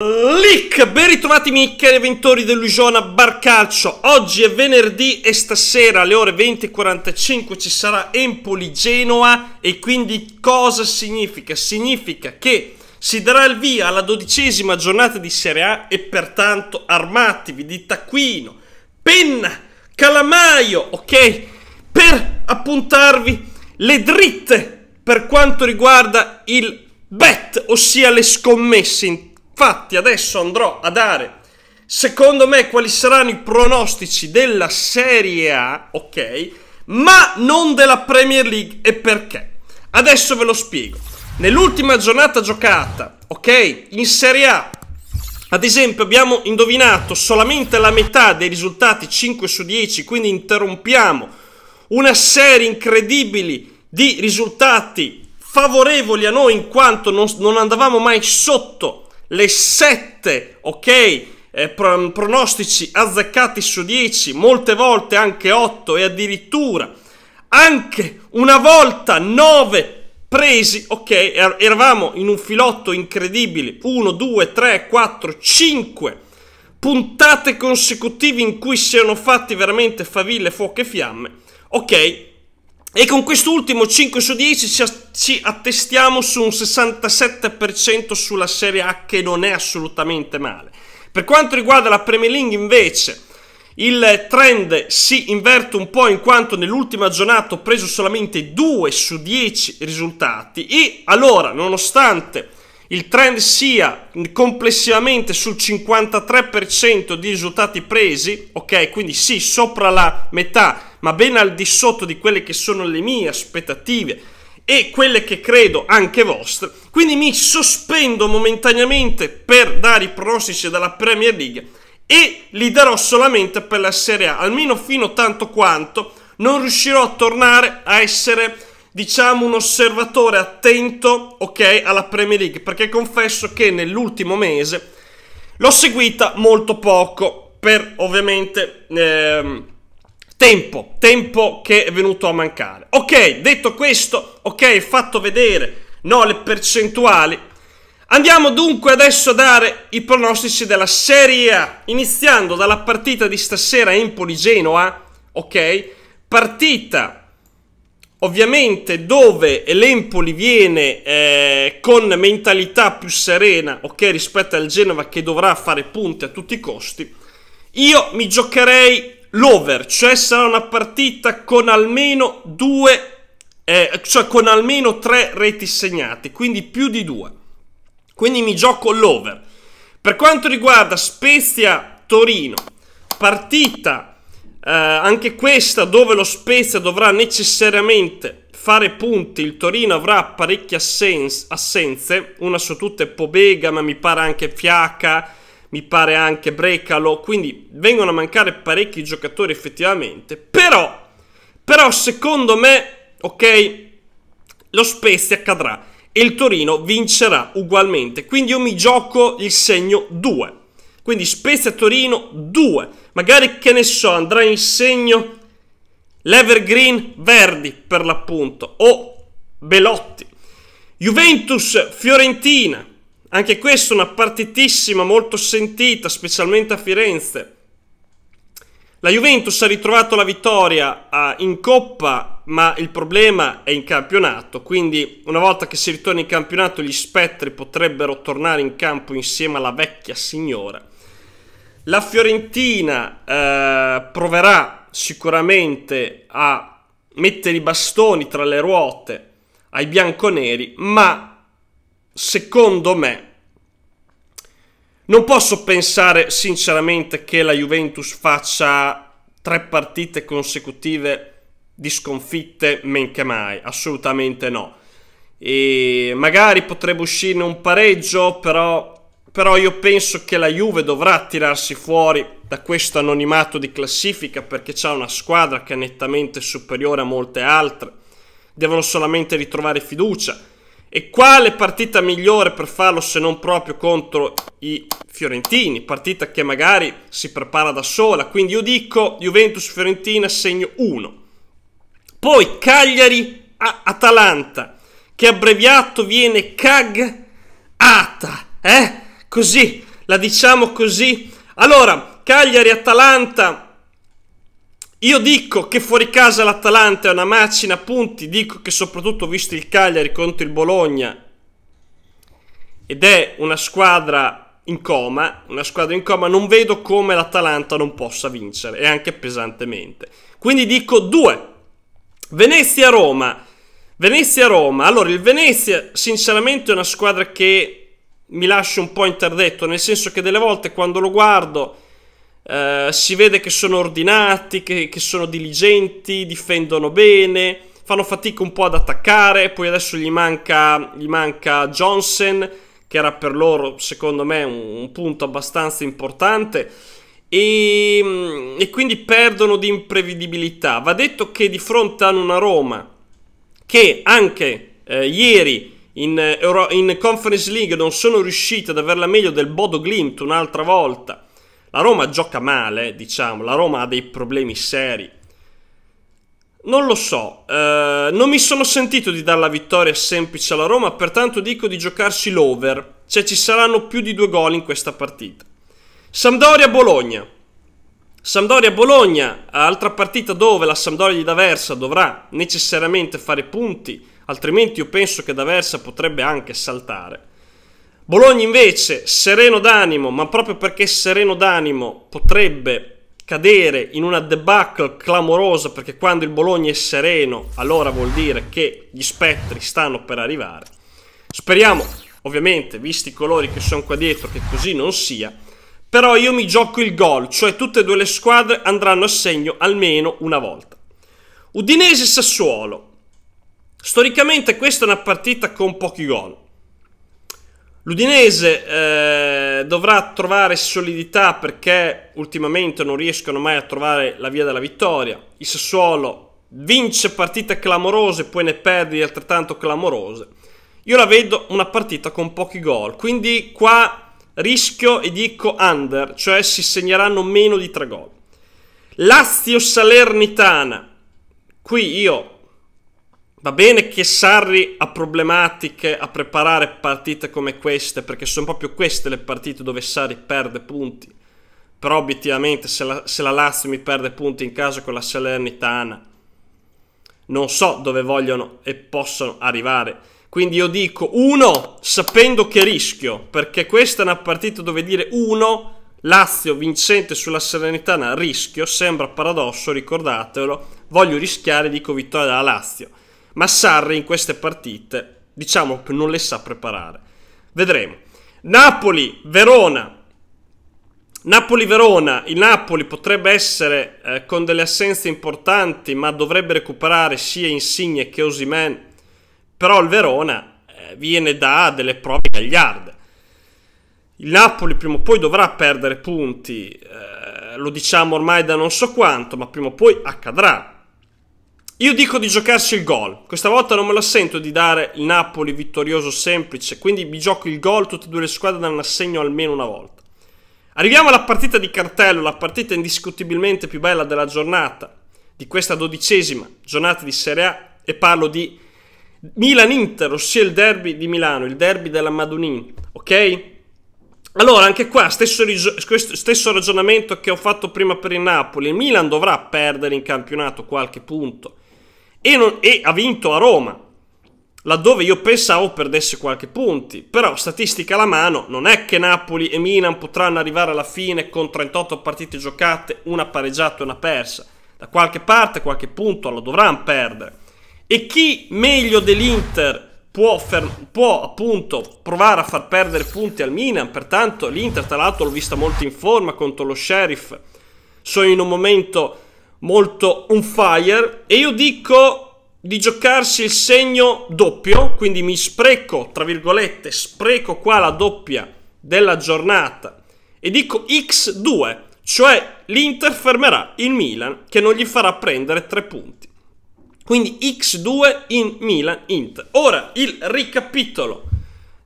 Lick, ben ritrovati miei cari ventori dell'Ugiona Barcalcio Oggi è venerdì e stasera alle ore 20.45 ci sarà Empoli-Genoa E quindi cosa significa? Significa che si darà il via alla dodicesima giornata di Serie A E pertanto armatevi di taccuino, penna, calamaio, ok? Per appuntarvi le dritte per quanto riguarda il bet, ossia le scommesse in Infatti adesso andrò a dare, secondo me, quali saranno i pronostici della Serie A, ok? Ma non della Premier League e perché. Adesso ve lo spiego. Nell'ultima giornata giocata, ok? In Serie A, ad esempio, abbiamo indovinato solamente la metà dei risultati 5 su 10, quindi interrompiamo una serie incredibile di risultati favorevoli a noi in quanto non, non andavamo mai sotto le 7, ok? Eh, pronostici azzeccati su 10, molte volte anche 8 e addirittura anche una volta 9 presi, ok? Er eravamo in un filotto incredibile, 1, 2, 3, 4, 5 puntate consecutive in cui si erano fatti veramente faville, fuoco e fiamme, ok? E con quest'ultimo 5 su 10 ci attestiamo su un 67% sulla Serie A che non è assolutamente male. Per quanto riguarda la Premier League invece, il trend si inverte un po' in quanto nell'ultima giornata ho preso solamente 2 su 10 risultati e allora nonostante il trend sia complessivamente sul 53% di risultati presi, ok? Quindi sì, sopra la metà, ma ben al di sotto di quelle che sono le mie aspettative e quelle che credo anche vostre. Quindi mi sospendo momentaneamente per dare i pronostici dalla Premier League e li darò solamente per la Serie A, almeno fino a tanto quanto non riuscirò a tornare a essere diciamo, un osservatore attento, ok, alla Premier League, perché confesso che nell'ultimo mese l'ho seguita molto poco, per ovviamente ehm, tempo, tempo che è venuto a mancare. Ok, detto questo, ok, fatto vedere, no, le percentuali. Andiamo dunque adesso a dare i pronostici della Serie A, iniziando dalla partita di stasera Empoli-Genoa, ok? Partita Ovviamente dove l'Empoli viene eh, con mentalità più serena, ok, rispetto al Genova che dovrà fare punti a tutti i costi, io mi giocherei l'over, cioè sarà una partita con almeno due, eh, cioè con almeno tre reti segnate, quindi più di due. Quindi mi gioco l'over. Per quanto riguarda Spezia-Torino, partita eh, anche questa dove lo Spezia dovrà necessariamente fare punti, il Torino avrà parecchie assenze, assenze una su tutte Pobega, ma mi pare anche Fiaca, mi pare anche Brecalo, quindi vengono a mancare parecchi giocatori effettivamente, però, però secondo me, ok, lo Spezia cadrà e il Torino vincerà ugualmente, quindi io mi gioco il segno 2. Quindi Spezia Torino 2. Magari che ne so, andrà in segno l'Evergreen Verdi per l'appunto o Belotti. Juventus Fiorentina. Anche questa una partitissima molto sentita, specialmente a Firenze. La Juventus ha ritrovato la vittoria ah, in coppa, ma il problema è in campionato, quindi una volta che si ritorna in campionato gli spettri potrebbero tornare in campo insieme alla vecchia signora. La Fiorentina eh, proverà sicuramente a mettere i bastoni tra le ruote ai bianconeri, ma secondo me non posso pensare sinceramente che la Juventus faccia tre partite consecutive di sconfitte men che mai, assolutamente no. E magari potrebbe uscirne un pareggio, però però io penso che la Juve dovrà tirarsi fuori da questo anonimato di classifica perché c'è una squadra che è nettamente superiore a molte altre. Devono solamente ritrovare fiducia. E quale partita migliore per farlo se non proprio contro i fiorentini? Partita che magari si prepara da sola. Quindi io dico Juventus-Fiorentina segno 1. Poi Cagliari-Atalanta, che abbreviato viene CAG-ATA. Eh? così, la diciamo così. Allora, Cagliari-Atalanta. Io dico che fuori casa l'Atalanta è una macina punti, dico che soprattutto visto il Cagliari contro il Bologna ed è una squadra in coma, una squadra in coma, non vedo come l'Atalanta non possa vincere e anche pesantemente. Quindi dico 2. Venezia-Roma. Venezia-Roma. Allora, il Venezia sinceramente è una squadra che mi lascio un po' interdetto, nel senso che delle volte quando lo guardo eh, si vede che sono ordinati, che, che sono diligenti, difendono bene, fanno fatica un po' ad attaccare, poi adesso gli manca, gli manca Johnson, che era per loro secondo me un, un punto abbastanza importante. E, mm, e, quindi perdono di imprevedibilità. Va detto che di fronte hanno una Roma che anche eh, ieri in, eh, Euro- in Conference League non sono riusciti ad averla meglio del Bodo Glimt un'altra volta. La Roma gioca male, diciamo, la Roma ha dei problemi seri. Non lo so, eh, non mi sono sentito di dare la vittoria semplice alla Roma, pertanto dico di giocarsi l'over, cioè ci saranno più di due gol in questa partita. Sampdoria-Bologna. Sampdoria-Bologna, altra partita dove la Sampdoria di D'Aversa dovrà necessariamente fare punti altrimenti io penso che da Versa potrebbe anche saltare. Bologna invece, sereno d'animo, ma proprio perché sereno d'animo potrebbe cadere in una debacle clamorosa perché quando il Bologna è sereno allora vuol dire che gli spettri stanno per arrivare. Speriamo, ovviamente, visti i colori che sono qua dietro, che così non sia. Però io mi gioco il gol, cioè tutte e due le squadre andranno a segno almeno una volta. Udinese-Sassuolo. Storicamente questa è una partita con pochi gol. L'Udinese eh, dovrà trovare solidità perché ultimamente non riescono mai a trovare la via della vittoria. Il Sassuolo vince partite clamorose, poi ne perde altrettanto clamorose. Io la vedo una partita con pochi gol, quindi qua rischio e dico under, cioè si segneranno meno di tre gol. Lazio Salernitana. Qui io Va bene che Sarri ha problematiche a preparare partite come queste, perché sono proprio queste le partite dove Sarri perde punti. Però obiettivamente se la, se la Lazio mi perde punti in casa con la Salernitana, non so dove vogliono e possono arrivare. Quindi io dico 1 sapendo che rischio, perché questa è una partita dove dire 1 Lazio vincente sulla Salernitana rischio, sembra paradosso, ricordatelo, voglio rischiare, dico vittoria della Lazio ma Sarri in queste partite diciamo che non le sa preparare. Vedremo. Napoli-Verona. Napoli-Verona, il Napoli potrebbe essere eh, con delle assenze importanti, ma dovrebbe recuperare sia Insigne che Osimen. Però il Verona eh, viene da delle prove gagliarde. Il Napoli prima o poi dovrà perdere punti, eh, lo diciamo ormai da non so quanto, ma prima o poi accadrà. Io dico di giocarsi il gol. Questa volta non me la sento di dare il Napoli vittorioso semplice, quindi mi gioco il gol, tutte e due le squadre danno assegno almeno una volta. Arriviamo alla partita di cartello, la partita indiscutibilmente più bella della giornata, di questa dodicesima giornata di Serie A, e parlo di Milan-Inter, ossia il derby di Milano, il derby della Madunin, ok? Allora, anche qua, stesso, stesso ragionamento che ho fatto prima per il Napoli, il Milan dovrà perdere in campionato qualche punto, e, non, e ha vinto a Roma, laddove io pensavo perdesse qualche punti. Però statistica alla mano, non è che Napoli e Milan potranno arrivare alla fine con 38 partite giocate, una pareggiata e una persa. Da qualche parte, qualche punto lo dovranno perdere. E chi meglio dell'Inter può, può appunto provare a far perdere punti al Milan? Pertanto l'Inter tra l'altro l'ho vista molto in forma contro lo Sheriff. Sono in un momento molto on fire e io dico di giocarsi il segno doppio, quindi mi spreco, tra virgolette, spreco qua la doppia della giornata e dico x2, cioè l'Inter fermerà il Milan che non gli farà prendere tre punti. Quindi x2 in Milan Inter. Ora il ricapitolo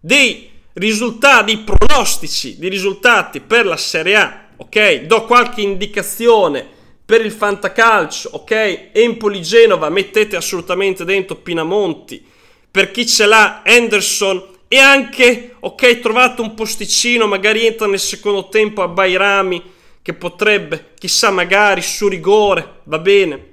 dei risultati, pronostici di risultati per la Serie A, ok? Do qualche indicazione per il fantacalcio, ok? Empoli-Genova, mettete assolutamente dentro Pinamonti. Per chi ce l'ha, Anderson e anche, ok, trovate un posticino, magari entra nel secondo tempo a Bairami, che potrebbe, chissà, magari su rigore, va bene.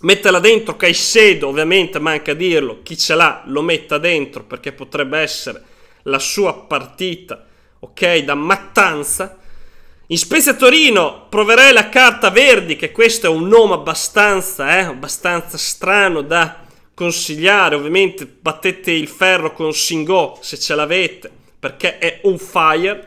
Mettela dentro Caicedo, ovviamente, manca dirlo. Chi ce l'ha lo metta dentro perché potrebbe essere la sua partita, ok, da mattanza in Spezia Torino proverai la carta Verdi, che questo è un nome abbastanza, eh, abbastanza strano da consigliare. Ovviamente battete il ferro con Singò se ce l'avete, perché è un fire.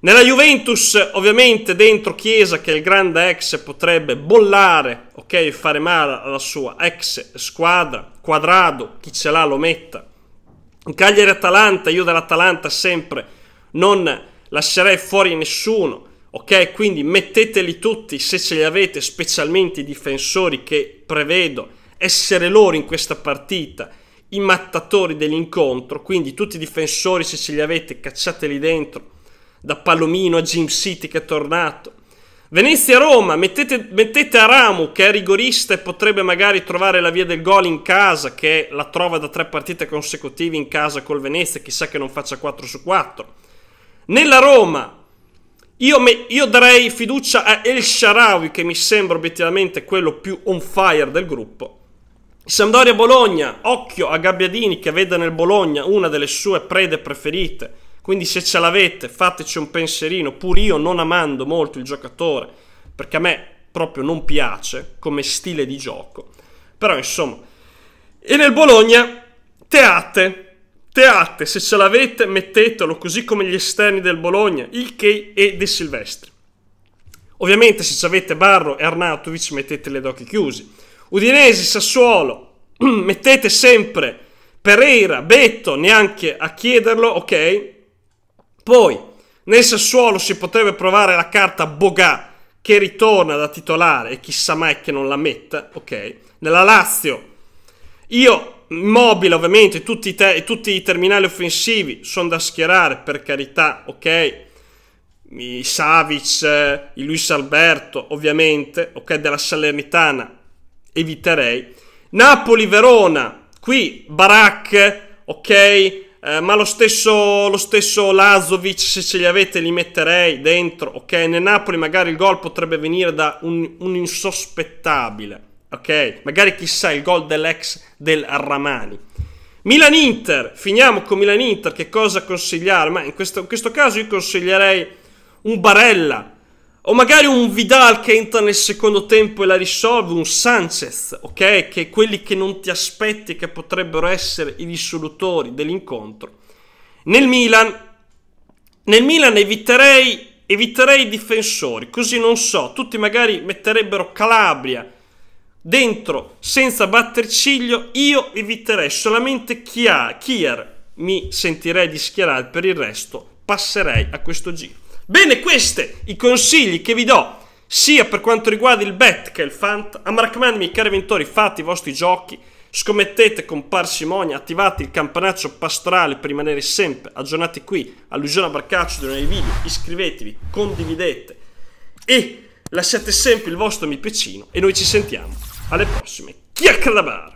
Nella Juventus, ovviamente, dentro Chiesa, che è il grande ex, potrebbe bollare, ok, fare male alla sua ex squadra. Quadrado, chi ce l'ha lo metta. In Cagliari-Atalanta, io dell'Atalanta sempre non lascerei fuori nessuno. Ok, quindi metteteli tutti se ce li avete, specialmente i difensori che prevedo essere loro in questa partita i mattatori dell'incontro. Quindi tutti i difensori se ce li avete, cacciateli dentro. Da Palomino a Jim City che è tornato. Venezia-Roma, mettete, mettete Aramu che è rigorista e potrebbe magari trovare la via del gol in casa, che la trova da tre partite consecutive in casa col Venezia, chissà che non faccia 4 su 4. Nella Roma, io, me, io darei fiducia a El Sharawi, che mi sembra obiettivamente quello più on fire del gruppo. Sampdoria Bologna, occhio a Gabbiadini che vede nel Bologna una delle sue prede preferite. Quindi se ce l'avete fateci un pensierino, pur io non amando molto il giocatore, perché a me proprio non piace come stile di gioco. Però insomma, e nel Bologna Teate, Teatte, se ce l'avete, mettetelo, così come gli esterni del Bologna, il Key e De Silvestri. Ovviamente se avete Barro e Arnautovic mettete le occhi chiusi. Udinese, Sassuolo, mettete sempre Pereira, Betto, neanche a chiederlo, ok? Poi, nel Sassuolo si potrebbe provare la carta Bogà, che ritorna da titolare e chissà mai che non la metta, ok? Nella Lazio, io mobile ovviamente, tutti i, te- tutti i terminali offensivi sono da schierare per carità, ok? I Savic, eh, il Luis Alberto ovviamente, ok? Della Salernitana eviterei. Napoli-Verona, qui Barak, ok? Eh, ma lo stesso, lo stesso Lazovic, se ce li avete, li metterei dentro, ok? Nel Napoli magari il gol potrebbe venire da un, un insospettabile ok? Magari chissà il gol dell'ex del Ramani. Milan-Inter, finiamo con Milan-Inter, che cosa consigliare? Ma in questo, in questo caso io consiglierei un Barella, o magari un Vidal che entra nel secondo tempo e la risolve, un Sanchez, ok? Che quelli che non ti aspetti che potrebbero essere i dissolutori dell'incontro. Nel Milan, nel Milan eviterei, eviterei i difensori, così non so, tutti magari metterebbero Calabria, dentro senza batter ciglio, io eviterei solamente Kier. mi sentirei di schierare per il resto passerei a questo giro. Bene, questi i consigli che vi do sia per quanto riguarda il bet che il fant. A Markman, miei cari ventori, fate i vostri giochi, scommettete con parsimonia, attivate il campanaccio pastorale per rimanere sempre aggiornati qui a Luciano Barcaccio dei nuovi video, iscrivetevi, condividete e lasciate sempre il vostro mi piccino e noi ci sentiamo alle prossime. chiacchierabar